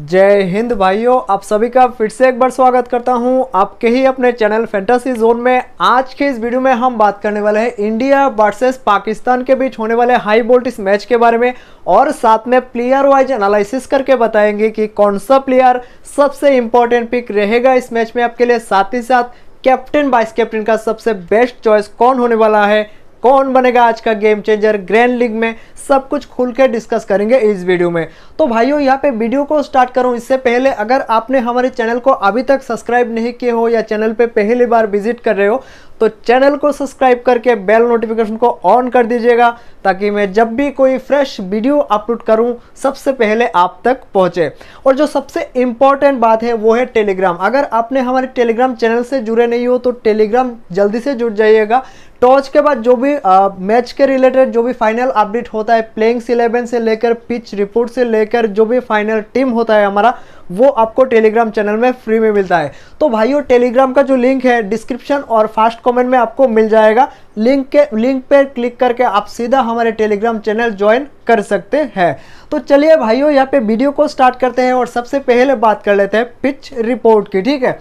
जय हिंद भाइयों आप सभी का फिर से एक बार स्वागत करता हूं आपके ही अपने चैनल फैंटेसी जोन में आज के इस वीडियो में हम बात करने वाले हैं इंडिया वर्सेस पाकिस्तान के बीच होने वाले हाई वोल्टेज मैच के बारे में और साथ में प्लेयर वाइज एनालिसिस करके बताएंगे कि कौन सा प्लेयर सबसे इंपॉर्टेंट पिक रहेगा इस मैच में आपके लिए साथ ही साथ कैप्टन वाइस कैप्टन का सबसे बेस्ट चॉइस कौन होने वाला है कौन बनेगा आज का गेम चेंजर ग्रैंड लीग में सब कुछ खुल के डिस्कस करेंगे इस वीडियो में तो भाइयों यहाँ पे वीडियो को स्टार्ट करूँ इससे पहले अगर आपने हमारे चैनल को अभी तक सब्सक्राइब नहीं किए हो या चैनल पे पहली बार विजिट कर रहे हो तो चैनल को सब्सक्राइब करके बेल नोटिफिकेशन को ऑन कर दीजिएगा ताकि मैं जब भी कोई फ्रेश वीडियो अपलोड करूं सबसे पहले आप तक पहुंचे और जो सबसे इम्पॉर्टेंट बात है वो है टेलीग्राम अगर आपने हमारे टेलीग्राम चैनल से जुड़े नहीं हो तो टेलीग्राम जल्दी से जुड़ जाइएगा टॉस के बाद जो भी आ, मैच के रिलेटेड जो भी फाइनल अपडेट होता है प्लेइंग्स इलेवन से लेकर पिच रिपोर्ट से लेकर जो भी फाइनल टीम होता है हमारा वो आपको टेलीग्राम चैनल में फ्री में मिलता है तो भाइयों टेलीग्राम का जो लिंक है डिस्क्रिप्शन और फास्ट कमेंट में आपको मिल जाएगा लिंक के लिंक पर क्लिक करके आप सीधा हमारे टेलीग्राम चैनल ज्वाइन कर सकते हैं तो चलिए भाइयों यहाँ पे वीडियो को स्टार्ट करते हैं और सबसे पहले बात कर लेते हैं पिच रिपोर्ट की ठीक है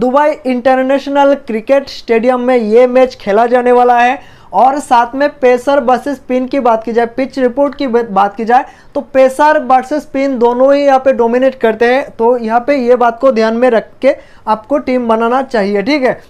दुबई इंटरनेशनल क्रिकेट स्टेडियम में ये मैच खेला जाने वाला है और साथ में पेसर वर्सेस स्पिन की बात की जाए पिच रिपोर्ट की बात की जाए तो पेसर वर्सेस स्पिन दोनों ही यहाँ पे डोमिनेट करते हैं तो यहाँ पे ये बात को ध्यान में रख के आपको टीम बनाना चाहिए ठीक है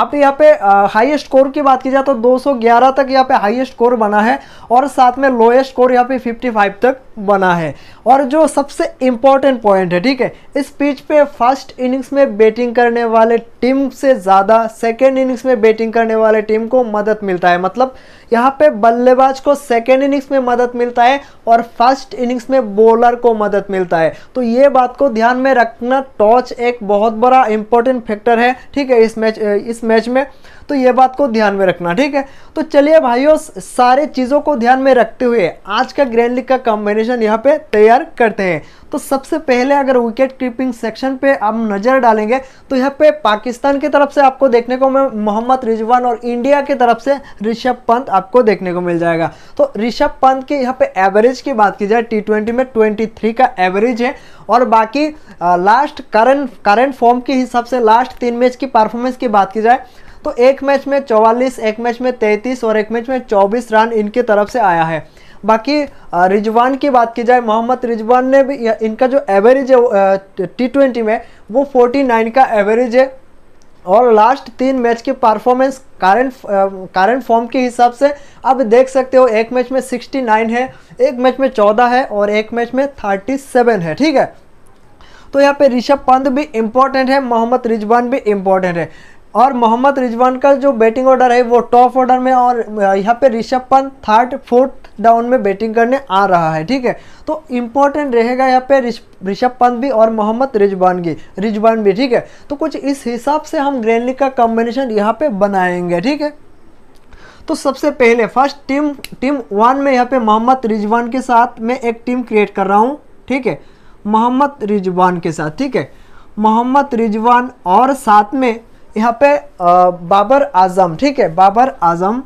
आप यहाँ पे हाईएस्ट स्कोर की बात की जाए तो 211 तक यहाँ पे हाईएस्ट स्कोर बना है और साथ में लोएस्ट स्कोर यहाँ पे 55 तक बना है और जो सबसे इम्पॉर्टेंट पॉइंट है ठीक है इस पिच पे फर्स्ट इनिंग्स में बैटिंग करने वाले टीम से ज़्यादा सेकेंड इनिंग्स में बैटिंग करने वाले टीम को मदद मिलता है मतलब यहाँ पे बल्लेबाज को सेकेंड इनिंग्स में मदद मिलता है और फर्स्ट इनिंग्स में बॉलर को मदद मिलता है तो ये बात को ध्यान में रखना टॉच एक बहुत बड़ा इंपॉर्टेंट फैक्टर है ठीक है इस मैच इस मैच में तो ये बात को ध्यान में रखना ठीक है तो चलिए भाइयों सारे चीज़ों को ध्यान में रखते हुए आज का ग्रैंड लीग का कॉम्बिनेशन यहाँ पे तैयार करते हैं तो सबसे पहले अगर विकेट कीपिंग सेक्शन पे आप नज़र डालेंगे तो यहाँ पे पाकिस्तान की तरफ से आपको देखने को मोहम्मद रिजवान और इंडिया की तरफ से ऋषभ पंत आपको देखने को मिल जाएगा तो ऋषभ पंत के यहाँ पे एवरेज की बात की जाए टी में ट्वेंटी का एवरेज है और बाकी लास्ट करंट करंट फॉर्म के हिसाब से लास्ट तीन मैच की परफॉर्मेंस की बात की जाए तो एक मैच में चौवालीस एक मैच में तैंतीस और एक मैच में चौबीस रन इनकी तरफ से आया है बाकी रिजवान की बात की जाए मोहम्मद रिजवान ने भी इनका जो एवरेज है टी ट्वेंटी में वो फोर्टी नाइन का एवरेज है और लास्ट तीन मैच की परफॉर्मेंस करंट करंट फॉर्म के हिसाब से अब देख सकते हो एक मैच में 69 है एक मैच में 14 है और एक मैच में 37 है ठीक है तो यहाँ पे ऋषभ पंत भी इम्पोर्टेंट है मोहम्मद रिजवान भी इम्पोर्टेंट है और मोहम्मद रिजवान का जो बैटिंग ऑर्डर है वो टॉप ऑर्डर में और यहाँ पे Rishabh Pant third fourth down में बैटिंग करने आ रहा है ठीक है तो इम्पोर्टेंट रहेगा यहाँ पे ऋषभ पंत भी और मोहम्मद रिजवान की रिजवान भी ठीक है तो कुछ इस हिसाब से हम ग्रैंडली का कॉम्बिनेशन यहाँ पे बनाएंगे ठीक है तो सबसे पहले फर्स्ट टीम टीम वन में यहाँ पे मोहम्मद रिजवान के साथ मैं एक टीम क्रिएट कर रहा हूँ ठीक है मोहम्मद रिजवान के साथ ठीक है मोहम्मद रिजवान और साथ में यहाँ पे बाबर आजम ठीक है बाबर आजम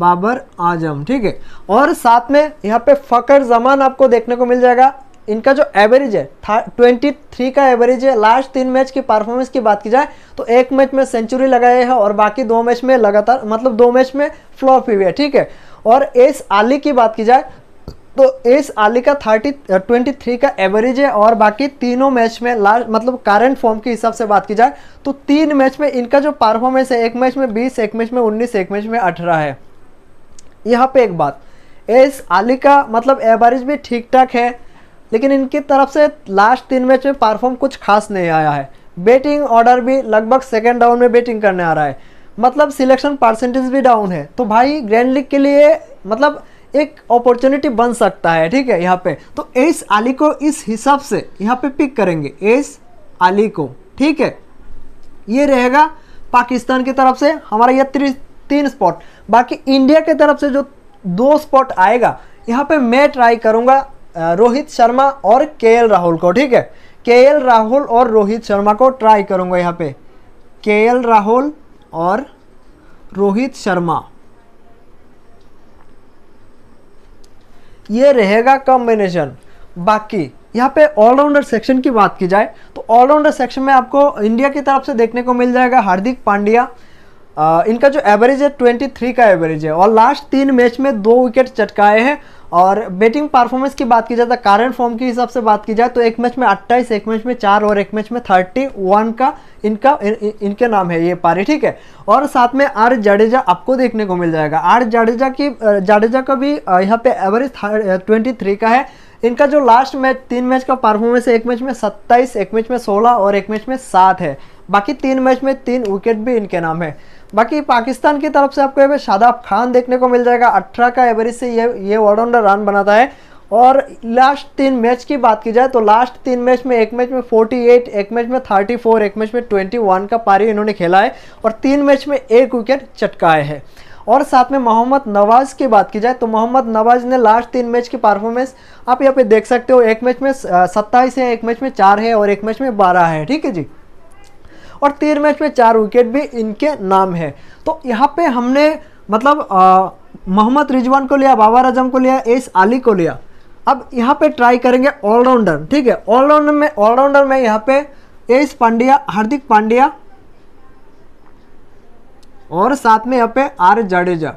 बाबर आजम ठीक है और साथ में यहाँ पे फ़कर जमान आपको देखने को मिल जाएगा इनका जो एवरेज है ट्वेंटी थ्री का एवरेज है लास्ट तीन मैच की परफॉर्मेंस की बात की जाए तो एक मैच में सेंचुरी लगाए हैं और बाकी दो मैच में लगातार मतलब दो मैच में फ्लॉप हुई है ठीक है और एस आली की बात की जाए तो इस आली का थर्टी ट्वेंटी थ्री का एवरेज है और बाकी तीनों मैच में लास्ट मतलब करंट फॉर्म के हिसाब से बात की जाए तो तीन मैच में इनका जो परफॉर्मेंस है एक मैच में बीस एक मैच में उन्नीस एक मैच में अठारह है यहाँ पे एक बात एस आली का मतलब एवरेज भी ठीक ठाक है लेकिन इनकी तरफ से लास्ट तीन मैच में परफॉर्म कुछ खास नहीं आया है बैटिंग ऑर्डर भी लगभग सेकेंड डाउन में बैटिंग करने आ रहा है मतलब सिलेक्शन परसेंटेज भी डाउन है तो भाई ग्रैंड लीग के लिए मतलब एक अपॉर्चुनिटी बन सकता है ठीक है यहाँ पे तो एस आली को इस हिसाब से यहाँ पे पिक करेंगे एस आली को ठीक है ये रहेगा पाकिस्तान की तरफ से हमारा यह त्री, तीन स्पॉट बाकी इंडिया की तरफ से जो दो स्पॉट आएगा यहाँ पे मैं ट्राई करूँगा रोहित शर्मा और के राहुल को ठीक है के राहुल और रोहित शर्मा को ट्राई करूँगा यहाँ पे के राहुल और रोहित शर्मा ये रहेगा कॉम्बिनेशन बाकी यहाँ पे ऑलराउंडर सेक्शन की बात की जाए तो ऑलराउंडर सेक्शन में आपको इंडिया की तरफ से देखने को मिल जाएगा हार्दिक पांड्या इनका जो एवरेज है 23 का एवरेज है और लास्ट तीन मैच में दो विकेट चटकाए हैं और बैटिंग परफॉर्मेंस की बात की जाए तो कारण फॉर्म के हिसाब से बात की जाए तो एक मैच में 28 एक मैच में चार और एक मैच में 31 का इनका इन, इन, इनके नाम है ये पारी ठीक है और साथ में आर जडेजा आपको देखने को मिल जाएगा आर जडेजा की जडेजा का भी यहाँ पे एवरेज ट्वेंटी का है इनका जो लास्ट मैच तीन मैच का परफॉर्मेंस है एक मैच में सत्ताईस एक मैच में सोलह और एक मैच में सात है बाकी तीन मैच में तीन विकेट भी इनके नाम है बाकी पाकिस्तान की तरफ से आपको यहाँ पे शादाब खान देखने को मिल जाएगा अठारह का एवरेज से ये ये ऑलराउंडर रन बनाता है और लास्ट तीन मैच की बात की जाए तो लास्ट तीन मैच में एक मैच में 48, एक मैच में 34, एक मैच में 21 का पारी इन्होंने खेला है और तीन मैच में एक विकेट चटकाए हैं और साथ में मोहम्मद नवाज़ की बात की जाए तो मोहम्मद नवाज़ ने लास्ट तीन मैच की परफॉर्मेंस आप यहाँ पे देख सकते हो एक मैच में सत्ताईस है एक मैच में चार है और एक मैच में बारह है ठीक है जी और तीन मैच में चार विकेट भी इनके नाम है तो यहाँ पे हमने मतलब मोहम्मद रिजवान को लिया बाबर आजम को लिया एस आली को लिया अब यहाँ पे ट्राई करेंगे ऑलराउंडर ठीक है ऑलराउंडर में ऑलराउंडर में यहाँ पे एस पांड्या हार्दिक पांड्या और साथ में यहाँ पे आर जाडेजा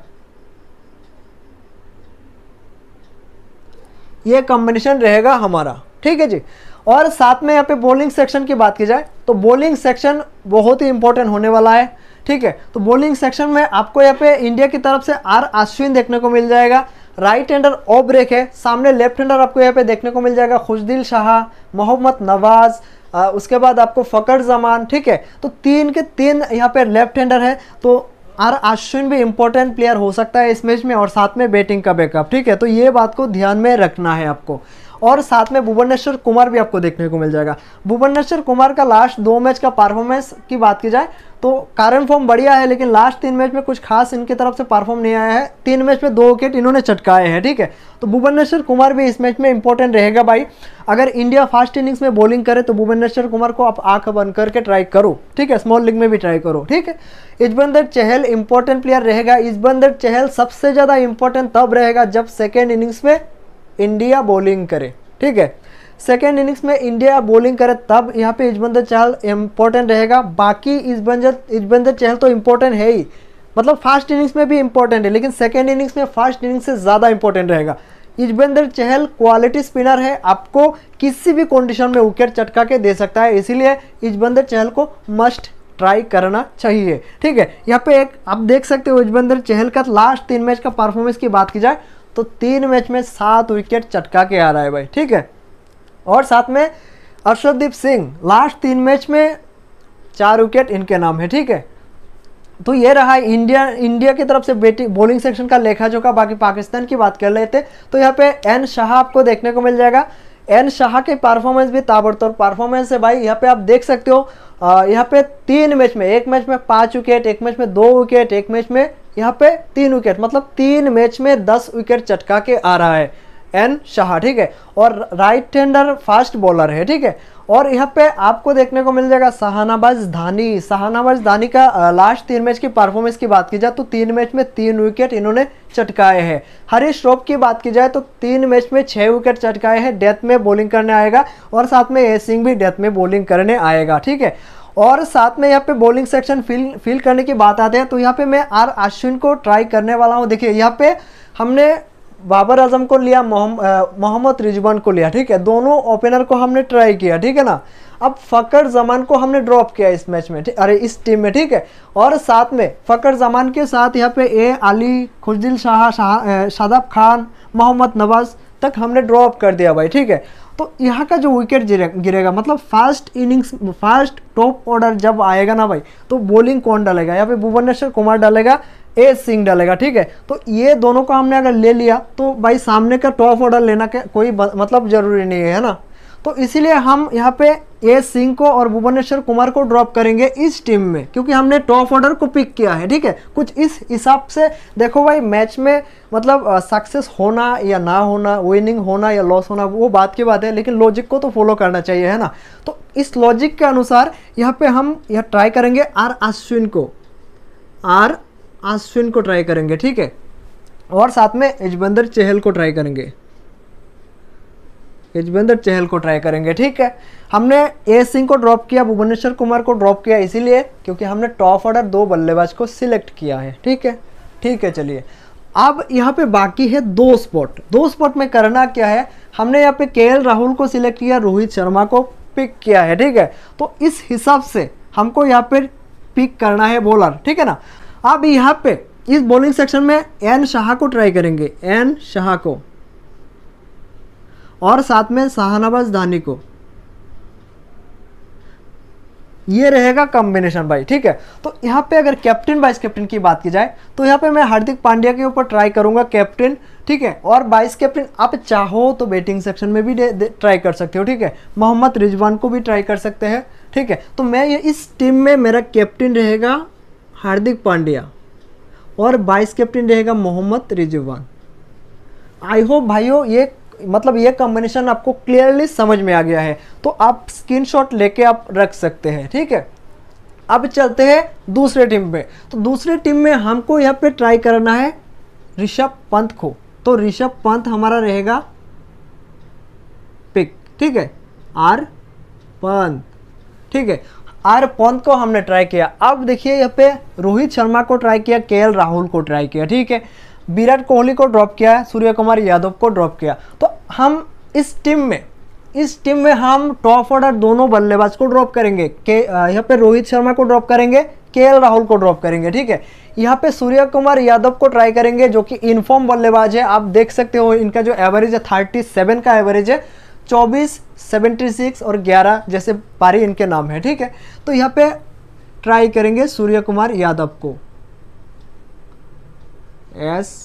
ये कॉम्बिनेशन रहेगा हमारा ठीक है जी और साथ में यहाँ पे बॉलिंग सेक्शन की बात की जाए तो बॉलिंग सेक्शन बहुत ही इंपॉर्टेंट होने वाला है ठीक है तो बॉलिंग सेक्शन में आपको यहाँ पे इंडिया की तरफ से आर अश्विन देखने को मिल जाएगा राइट हैंडर ओ ब्रेक है सामने लेफ्ट हैंडर आपको यहाँ पे देखने को मिल जाएगा खुशदिल शाह मोहम्मद नवाज़ आ, उसके बाद आपको फ़कर जमान ठीक है तो तीन के तीन यहाँ पे लेफ्ट हैंडर है तो आर अश्विन भी इंपॉर्टेंट प्लेयर हो सकता है इस मैच में और साथ में बैटिंग का बैकअप ठीक है तो ये बात को ध्यान में रखना है आपको और साथ में भुवनेश्वर कुमार भी आपको देखने को मिल जाएगा भुवनेश्वर कुमार का लास्ट दो मैच का परफॉर्मेंस की बात की जाए तो कारण फॉर्म बढ़िया है लेकिन लास्ट तीन मैच में कुछ खास इनके तरफ से परफॉर्म नहीं आया है तीन मैच में दो विकेट इन्होंने चटकाए हैं ठीक है तो भुवनेश्वर कुमार भी इस मैच में इंपॉर्टेंट रहेगा भाई अगर इंडिया फास्ट इनिंग्स में बॉलिंग करे तो भुवनेश्वर कुमार को आप आंख बंद करके ट्राई करो ठीक है स्मॉल लीग में भी ट्राई करो ठीक है इजबंदर चहल इंपॉर्टेंट प्लेयर रहेगा इजबंदर चहल सबसे ज़्यादा इंपॉर्टेंट तब रहेगा जब सेकेंड इनिंग्स में इंडिया बॉलिंग करे ठीक है सेकेंड इनिंग्स में इंडिया बॉलिंग करे तब यहाँ पे इजबंदर चहल इम्पोर्टेंट रहेगा बाकी इजबंजर इजबंदर चहल तो इम्पोर्टेंट है ही मतलब फर्स्ट इनिंग्स में भी इम्पोर्टेंट है लेकिन सेकेंड इनिंग्स में फर्स्ट इनिंग्स से ज़्यादा इंपॉर्टेंट रहेगा युजवेंद्र चहल क्वालिटी स्पिनर है आपको किसी भी कंडीशन में विकेट चटका के दे सकता है इसीलिए इजबंदर चहल को मस्ट ट्राई करना चाहिए ठीक है यहाँ पे एक आप देख सकते हो युजवेंद्र चहल का लास्ट तीन मैच का परफॉर्मेंस की बात की जाए तो तीन मैच में सात विकेट चटका के आ रहा है भाई ठीक है और साथ में अर्षदीप सिंह लास्ट तीन मैच में चार विकेट इनके नाम है ठीक है तो ये रहा इंडिया इंडिया की तरफ से बैटिंग बॉलिंग सेक्शन का लेखा जोखा बाकी पाकिस्तान की बात कर लेते तो यहाँ पे एन शाह आपको देखने को मिल जाएगा एन शाह के परफॉर्मेंस भी ताबड़तोड़ परफॉर्मेंस है भाई यहाँ पे आप देख सकते हो यहाँ पे तीन मैच में एक मैच में पाँच विकेट एक मैच में दो विकेट एक मैच में यहाँ पे तीन विकेट मतलब तीन मैच में दस विकेट चटका के आ रहा है एन शाह ठीक है और राइट हैंडर फास्ट बॉलर है ठीक है और यहाँ पे आपको देखने को मिल जाएगा शाहनाबाज धानी शाहनाबाज धानी का लास्ट तीन मैच की परफॉर्मेंस की बात की जाए तो तीन मैच में तीन विकेट इन्होंने चटकाए हैं हरीश श्रॉफ की बात की जाए तो तीन मैच में छः विकेट चटकाए हैं डेथ में बॉलिंग करने आएगा और साथ में ए सिंह भी डेथ में बॉलिंग करने आएगा ठीक है और साथ में यहाँ पे बॉलिंग सेक्शन फील फील करने की बात आते हैं तो यहाँ पे मैं आर अश्विन को ट्राई करने वाला हूँ देखिए यहाँ पे हमने बाबर आजम को लिया मोहम्मद रिजवान को लिया ठीक है दोनों ओपनर को हमने ट्राई किया ठीक है ना अब फ़कर जमान को हमने ड्रॉप किया इस मैच में अरे इस टीम में ठीक है और साथ में फ़कर जमान के साथ यहाँ पे ए अली खुशदिल शाह शाह शादाब खान मोहम्मद नवाज तक हमने ड्रॉप कर दिया भाई ठीक है तो यहाँ का जो विकेट गिरेगा मतलब fast innings fast top order जब आएगा ना भाई तो बॉलिंग कौन डालेगा यहाँ पे भुवनेश्वर कुमार डालेगा ए सिंह डलेगा ठीक है तो ये दोनों को हमने अगर ले लिया तो भाई सामने का टॉप ऑर्डर लेना के कोई मतलब ज़रूरी नहीं है ना तो इसीलिए हम यहाँ पे ए सिंह को और भुवनेश्वर कुमार को ड्रॉप करेंगे इस टीम में क्योंकि हमने टॉप ऑर्डर को पिक किया है ठीक है कुछ इस हिसाब से देखो भाई मैच में मतलब सक्सेस होना या ना होना विनिंग होना या लॉस होना वो बात की बात है लेकिन लॉजिक को तो फॉलो करना चाहिए है ना तो इस लॉजिक के अनुसार यहाँ पे हम यह ट्राई करेंगे आर अश्विन को आर आश्विन को ट्राई करेंगे ठीक है और साथ में यजबेंद्र चहल को ट्राई करेंगे यजवेंद्र चहल को ट्राई करेंगे ठीक है हमने ए सिंह को ड्रॉप किया भुवनेश्वर कुमार को ड्रॉप किया इसीलिए क्योंकि हमने टॉप ऑर्डर दो बल्लेबाज को सिलेक्ट किया है ठीक है ठीक है चलिए अब यहाँ पे बाकी है दो स्पॉट दो स्पॉट में करना क्या है हमने यहाँ पे के राहुल को सिलेक्ट किया रोहित शर्मा को पिक किया है ठीक है तो इस हिसाब से हमको यहाँ पर पिक करना है बॉलर ठीक है ना अब यहाँ पे इस बॉलिंग सेक्शन में एन शाह को ट्राई करेंगे एन शाह को और साथ में शाहनवाज धानी को ये रहेगा कॉम्बिनेशन भाई ठीक है तो यहाँ पे अगर कैप्टन वाइस कैप्टन की बात की जाए तो यहाँ पे मैं हार्दिक पांड्या के ऊपर ट्राई करूंगा कैप्टन ठीक है और वाइस कैप्टन आप चाहो तो बैटिंग सेक्शन में भी ट्राई कर सकते हो ठीक है मोहम्मद रिजवान को भी ट्राई कर सकते हैं ठीक है तो मैं ये इस टीम में मेरा कैप्टन रहेगा हार्दिक पांड्या और वाइस कैप्टन रहेगा मोहम्मद रिजवान आई होप भाइयों ये मतलब ये कॉम्बिनेशन आपको क्लियरली समझ में आ गया है तो आप स्क्रीनशॉट लेके आप रख सकते हैं ठीक है अब चलते हैं दूसरे टीम पे तो दूसरे टीम में हमको यहाँ पे ट्राई करना है ऋषभ पंत को तो ऋषभ पंत हमारा रहेगा पिक ठीक है आर पंत ठीक है आर पंत को हमने ट्राई किया अब देखिए यहाँ पे रोहित शर्मा को ट्राई किया के राहुल को ट्राई किया ठीक है विराट कोहली को ड्रॉप किया है सूर्य कुमार यादव को ड्रॉप किया तो हम इस टीम में इस टीम में हम टॉप ऑर्डर दोनों बल्लेबाज को ड्रॉप करेंगे के यहाँ पे रोहित शर्मा को ड्रॉप करेंगे के राहुल को ड्रॉप करेंगे ठीक है यहाँ पे सूर्य कुमार यादव को ट्राई करेंगे जो कि इनफॉर्म बल्लेबाज है आप देख सकते हो इनका जो एवरेज है थर्टी सेवन का एवरेज है चौबीस सेवेंटी सिक्स और ग्यारह जैसे पारी इनके नाम है ठीक है तो यहाँ पे ट्राई करेंगे सूर्य कुमार यादव को एस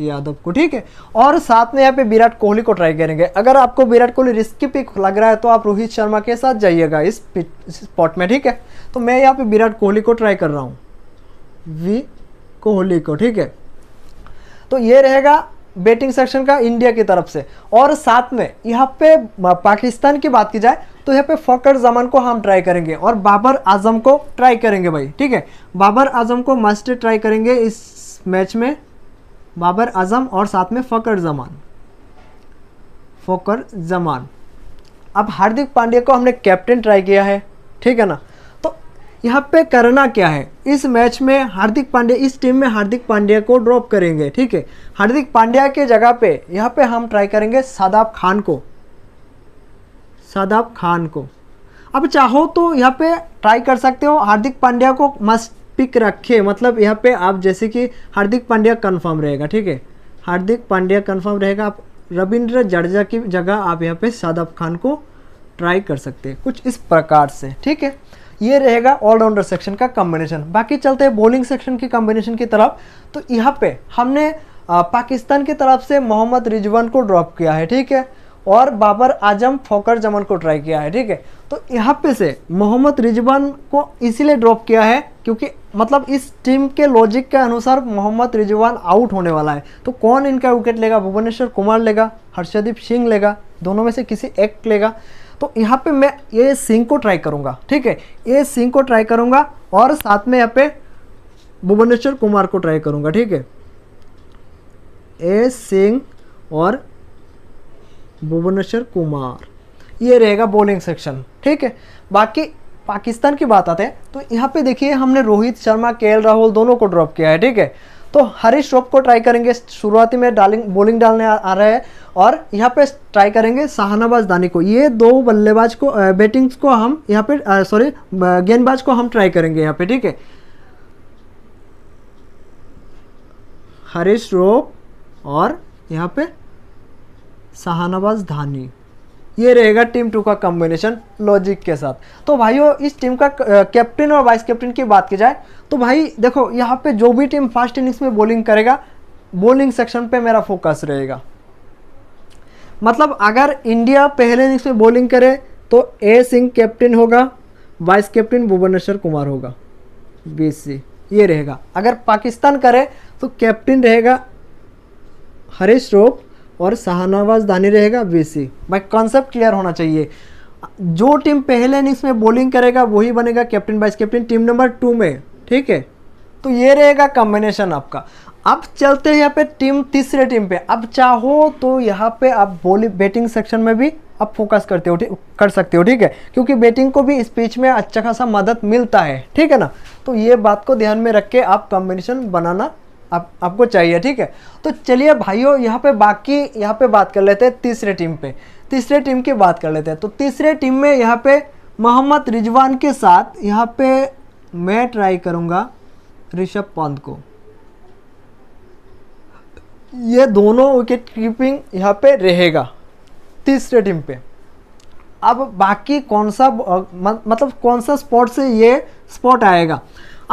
यादव को ठीक है और साथ में यहाँ पे विराट कोहली को ट्राई करेंगे अगर आपको विराट कोहली रिस्की पिक लग रहा है तो आप रोहित शर्मा के साथ जाइएगा इस स्पॉट में ठीक है तो मैं यहाँ पे विराट कोहली को ट्राई कर रहा हूँ वी कोहली को ठीक है तो ये रहेगा बैटिंग सेक्शन का इंडिया की तरफ से और साथ में यहाँ पे पाकिस्तान की बात की जाए तो यहाँ पे फ़कर जमान को हम ट्राई करेंगे और बाबर आजम को ट्राई करेंगे भाई ठीक है बाबर आजम को मस्ट ट्राई करेंगे इस मैच में बाबर आजम और साथ में फ़कर जमान फ़कर जमान अब हार्दिक पांड्या को हमने कैप्टन ट्राई किया है ठीक है ना यहाँ पे करना क्या है इस मैच में हार्दिक पांड्या इस टीम में हार्दिक पांड्या को ड्रॉप करेंगे ठीक है हार्दिक पांड्या के जगह पे यहाँ पे हम ट्राई करेंगे सादाब खान को सादाब खान को अब चाहो तो यहाँ पे ट्राई कर सकते हो हार्दिक पांड्या को मस्ट पिक रखे मतलब यहाँ पे आप जैसे कि हार्दिक पांड्या कन्फर्म रहेगा ठीक है हार्दिक पांड्या कन्फर्म रहेगा आप रविंद्र जडेजा की जगह आप यहाँ पे सादाब खान को ट्राई कर सकते हैं कुछ इस प्रकार से ठीक है ये रहेगा ऑलराउंडर सेक्शन का कॉम्बिनेशन बाकी चलते हैं बॉलिंग सेक्शन की कॉम्बिनेशन की तरफ तो यहाँ पे हमने पाकिस्तान की तरफ से मोहम्मद रिजवान को ड्रॉप किया है ठीक है और बाबर आजम फोकर जमन को ट्राई किया है ठीक है तो यहाँ पे से मोहम्मद रिजवान को इसीलिए ड्रॉप किया है क्योंकि मतलब इस टीम के लॉजिक के अनुसार मोहम्मद रिजवान आउट होने वाला है तो कौन इनका विकेट लेगा भुवनेश्वर कुमार लेगा हर्षदीप सिंह लेगा दोनों में से किसी एक लेगा तो यहाँ पे मैं ये सिंह को ट्राई करूँगा ठीक है ये सिंह को ट्राई करूँगा और साथ में यहाँ पे भुवनेश्वर कुमार को ट्राई करूँगा ठीक है ए सिंह और भुवनेश्वर कुमार ये रहेगा बॉलिंग सेक्शन ठीक है बाकी पाकिस्तान की बात आते हैं तो यहाँ पे देखिए हमने रोहित शर्मा के राहुल दोनों को ड्रॉप किया है ठीक है तो हरीश श्रॉफ को ट्राई करेंगे शुरुआती में डालिंग बॉलिंग डालने आ, आ रहे हैं और यहाँ पे ट्राई करेंगे शाहनवाज दानी को ये दो बल्लेबाज को बैटिंग्स को हम यहाँ पे सॉरी गेंदबाज को हम ट्राई करेंगे यहाँ पे ठीक है हरीश रोप और यहाँ पे शाहनवाज धानी ये रहेगा टीम टू का कॉम्बिनेशन लॉजिक के साथ तो भाइयों इस टीम का कैप्टन और वाइस कैप्टन की बात की जाए तो भाई देखो यहाँ पे जो भी टीम फास्ट इनिंग्स में बॉलिंग करेगा बॉलिंग सेक्शन पे मेरा फोकस रहेगा मतलब अगर इंडिया पहले इनिंग्स में बॉलिंग करे तो ए सिंह कैप्टन होगा वाइस कैप्टन भुवनेश्वर कुमार होगा बी ये रहेगा अगर पाकिस्तान करे तो कैप्टन रहेगा हरीश रोप और शाहनवाज दानी रहेगा बीसी भाई कॉन्सेप्ट क्लियर होना चाहिए जो टीम पहले इनिंग्स में बॉलिंग करेगा वही बनेगा captain vice captain team number two में ठीक है तो ये रहेगा कॉम्बिनेशन आपका अब चलते हैं यहाँ पे टीम तीसरे टीम पे अब चाहो तो यहाँ पे आप बॉलिंग बैटिंग सेक्शन में भी आप फोकस करते हो ठीक कर सकते हो ठीक है क्योंकि बैटिंग को भी इस पीच में अच्छा खासा मदद मिलता है ठीक है ना तो ये बात को ध्यान में रख के आप कॉम्बिनेशन बनाना आप आपको चाहिए ठीक है तो चलिए भाइयों यहाँ पे बाकी यहाँ पे बात कर लेते हैं तीसरे टीम पे तीसरे टीम की बात कर लेते हैं तो तीसरे टीम में यहाँ पे मोहम्मद रिजवान के साथ यहाँ पे मैं ट्राई करूँगा ऋषभ पंत को ये दोनों विकेट कीपिंग यहाँ पे रहेगा तीसरे टीम पे अब बाकी कौन सा मतलब कौन सा स्पॉट से ये स्पॉट आएगा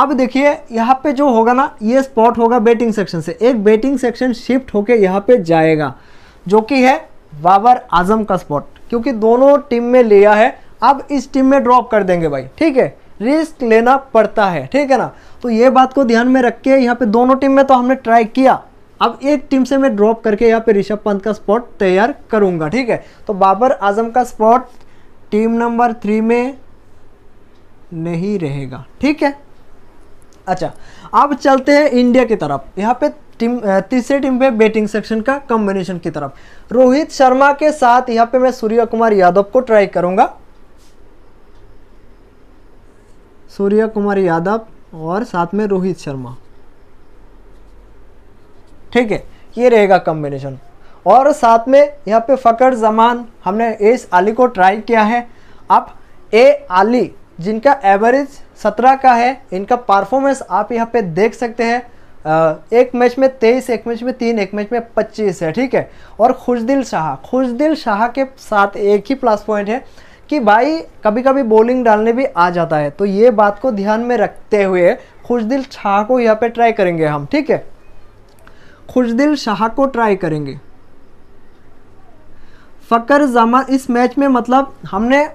अब देखिए यहाँ पे जो होगा ना ये स्पॉट होगा बेटिंग सेक्शन से एक बेटिंग सेक्शन शिफ्ट होके यहाँ पे जाएगा जो कि है बाबर आजम का स्पॉट क्योंकि दोनों टीम में लिया है अब इस टीम में ड्रॉप कर देंगे भाई ठीक है रिस्क लेना पड़ता है ठीक है ना तो ये बात को ध्यान में रख के यहाँ पे दोनों टीम में तो हमने ट्राई किया अब एक टीम से मैं ड्रॉप करके यहाँ पे ऋषभ पंत का स्पॉट तैयार करूँगा ठीक है तो बाबर आजम का स्पॉट टीम नंबर थ्री में नहीं रहेगा ठीक है अच्छा अब चलते हैं इंडिया की तरफ यहाँ पे टीम तीसरे टीम पे बैटिंग सेक्शन का कॉम्बिनेशन की तरफ रोहित शर्मा के साथ यहाँ पे मैं सूर्य कुमार यादव को ट्राई करूंगा सूर्य कुमार यादव और साथ में रोहित शर्मा ठीक है ये रहेगा कॉम्बिनेशन और साथ में यहाँ पे फ़कर जमान हमने एस आली को ट्राई किया है अब ए आली जिनका एवरेज सत्रह का है इनका परफॉर्मेंस आप यहाँ पे देख सकते हैं एक मैच में तेईस एक मैच में तीन एक मैच में पच्चीस है ठीक है और खुशदिल शाह खुशदिल शाह के साथ एक ही प्लस पॉइंट है कि भाई कभी कभी बॉलिंग डालने भी आ जाता है तो ये बात को ध्यान में रखते हुए खुशदिल शाह को यहाँ पे ट्राई करेंगे हम ठीक है खुशदिल शाह को ट्राई करेंगे फ़कर जमा इस मैच में मतलब हमने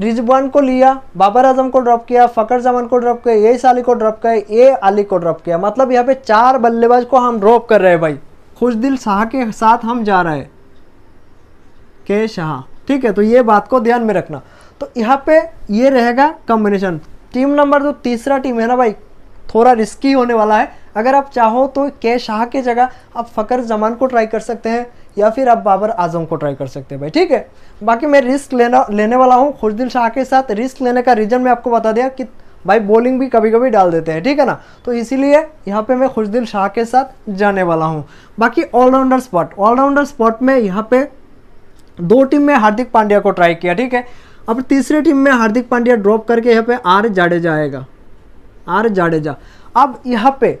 रिजवान को लिया बाबर आजम को ड्रॉप किया फ़कर जमान को ड्रॉप किया एस अली को ड्रॉप किया ए अली को ड्रॉप किया मतलब यहाँ पे चार बल्लेबाज को हम ड्रॉप कर रहे हैं भाई खुश दिल शाह के साथ हम जा रहे हैं के शाह ठीक है तो ये बात को ध्यान में रखना तो यहाँ पे ये रहेगा कॉम्बिनेशन टीम नंबर जो तीसरा टीम है ना भाई थोड़ा रिस्की होने वाला है अगर आप चाहो तो के शाह की जगह आप फ़कर जमान को ट्राई कर सकते हैं या फिर आप बाबर आजम को ट्राई कर सकते हैं भाई ठीक है बाकी मैं रिस्क लेना लेने वाला हूँ खुशदिल शाह के साथ रिस्क लेने का रीज़न मैं आपको बता दिया कि भाई बॉलिंग भी कभी कभी डाल देते हैं ठीक है ना तो इसीलिए यहाँ पे मैं खुशदिल शाह के साथ जाने वाला हूँ बाकी ऑलराउंडर स्पॉट ऑलराउंडर स्पॉट में यहाँ पे दो टीम में हार्दिक पांड्या को ट्राई किया ठीक है अब तीसरी टीम में हार्दिक पांड्या ड्रॉप करके यहाँ पे आर जाडेजा आएगा आर जाडेजा अब यहाँ पे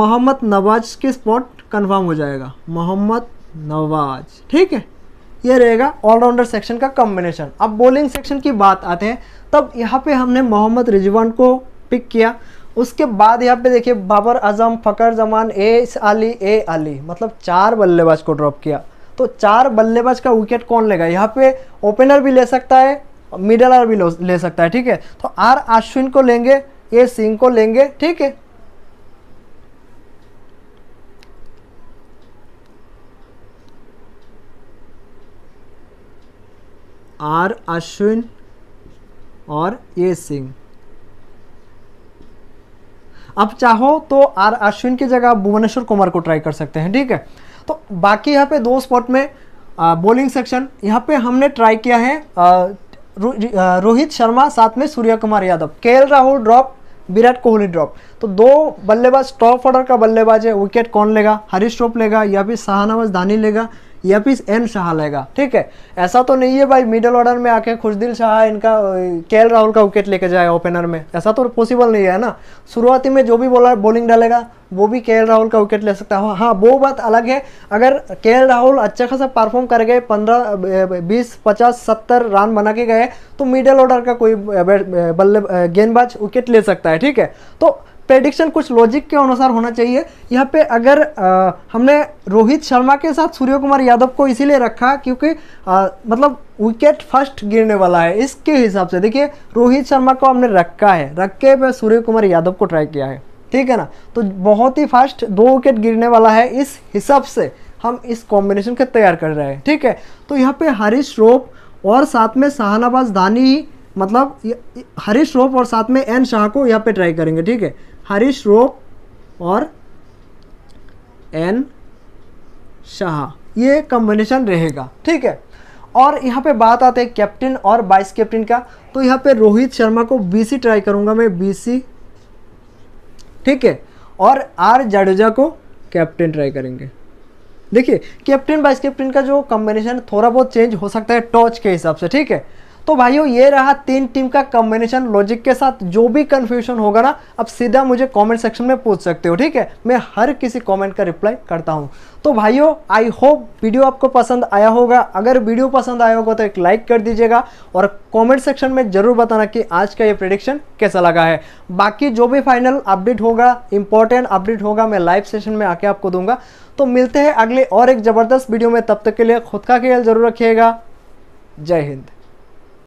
मोहम्मद नवाज की स्पॉट कन्फर्म हो जाएगा मोहम्मद नवाज ठीक है ये रहेगा ऑलराउंडर सेक्शन का कॉम्बिनेशन अब बॉलिंग सेक्शन की बात आते हैं तब यहाँ पे हमने मोहम्मद रिजवान को पिक किया उसके बाद यहाँ पे देखिए बाबर आजम फ़कर जमान ए अली ए अली मतलब चार बल्लेबाज को ड्रॉप किया तो चार बल्लेबाज का विकेट कौन लेगा यहाँ पे ओपनर भी ले सकता है मिडलर भी ले सकता है ठीक है तो आर अश्विन को लेंगे ए सिंह को लेंगे ठीक है आर अश्विन और ए सिंह अब चाहो तो आर अश्विन की जगह भुवनेश्वर कुमार को ट्राई कर सकते हैं ठीक है तो बाकी यहाँ पे दो स्पॉट में आ, बोलिंग सेक्शन यहाँ पे हमने ट्राई किया है आ, रो, रोहित शर्मा साथ में सूर्य कुमार यादव के राहुल ड्रॉप विराट कोहली ड्रॉप तो दो बल्लेबाज टॉप ऑर्डर का बल्लेबाज है विकेट कौन लेगा हरीश टॉप लेगा या फिर शाहनवाज धानी लेगा या फिर एन शाह लेगा ठीक है ऐसा तो नहीं है भाई मिडिल ऑर्डर में आके खुशदिल शाह इनका के राहुल का विकेट लेके जाए ओपनर में ऐसा तो पॉसिबल नहीं है ना शुरुआती में जो भी बॉलर बॉलिंग डालेगा वो भी के राहुल का विकेट ले सकता है हाँ, हाँ वो बात अलग है अगर के राहुल अच्छा खासा परफॉर्म कर गए पंद्रह बीस पचास सत्तर रन बना के गए तो मिडल ऑर्डर का कोई बल्ले गेंदबाज विकेट ले सकता है ठीक है तो प्रेडिक्शन कुछ लॉजिक के अनुसार होना चाहिए यहाँ पे अगर आ, हमने रोहित शर्मा के साथ सूर्य कुमार यादव को इसीलिए रखा क्योंकि आ, मतलब विकेट फर्स्ट गिरने वाला है इसके हिसाब से देखिए रोहित शर्मा को हमने रखा है के पे सूर्य कुमार यादव को ट्राई किया है ठीक है ना तो बहुत ही फास्ट दो विकेट गिरने वाला है इस हिसाब से हम इस कॉम्बिनेशन के तैयार कर रहे हैं ठीक है तो यहाँ पे हरीश रोप और साथ में शाहनवाज धानी ही मतलब हरीश रोप और साथ में एन शाह को यहाँ पे ट्राई करेंगे ठीक है हरीश रोप और एन शाह ये कम्बिनेशन रहेगा ठीक है और यहाँ पे बात आते हैं कैप्टन और वाइस कैप्टन का तो यहाँ पे रोहित शर्मा को बीसी ट्राई करूँगा मैं बीसी ठीक है और आर जाडेजा को कैप्टन ट्राई करेंगे देखिए कैप्टन वाइस कैप्टन का जो कम्बिनेशन थोड़ा बहुत चेंज हो सकता है टॉच के हिसाब से ठीक है तो भाइयों ये रहा तीन टीम का कॉम्बिनेशन लॉजिक के साथ जो भी कंफ्यूजन होगा ना अब सीधा मुझे कमेंट सेक्शन में पूछ सकते हो ठीक है मैं हर किसी कमेंट का रिप्लाई करता हूँ तो भाइयों आई होप वीडियो आपको पसंद आया होगा अगर वीडियो पसंद आया होगा तो एक लाइक कर दीजिएगा और कमेंट सेक्शन में ज़रूर बताना कि आज का ये प्रिडिक्शन कैसा लगा है बाकी जो भी फाइनल अपडेट होगा इंपॉर्टेंट अपडेट होगा मैं लाइव सेशन में आके आपको दूंगा तो मिलते हैं अगले और एक ज़बरदस्त वीडियो में तब तक के लिए खुद का ख्याल जरूर रखिएगा जय हिंद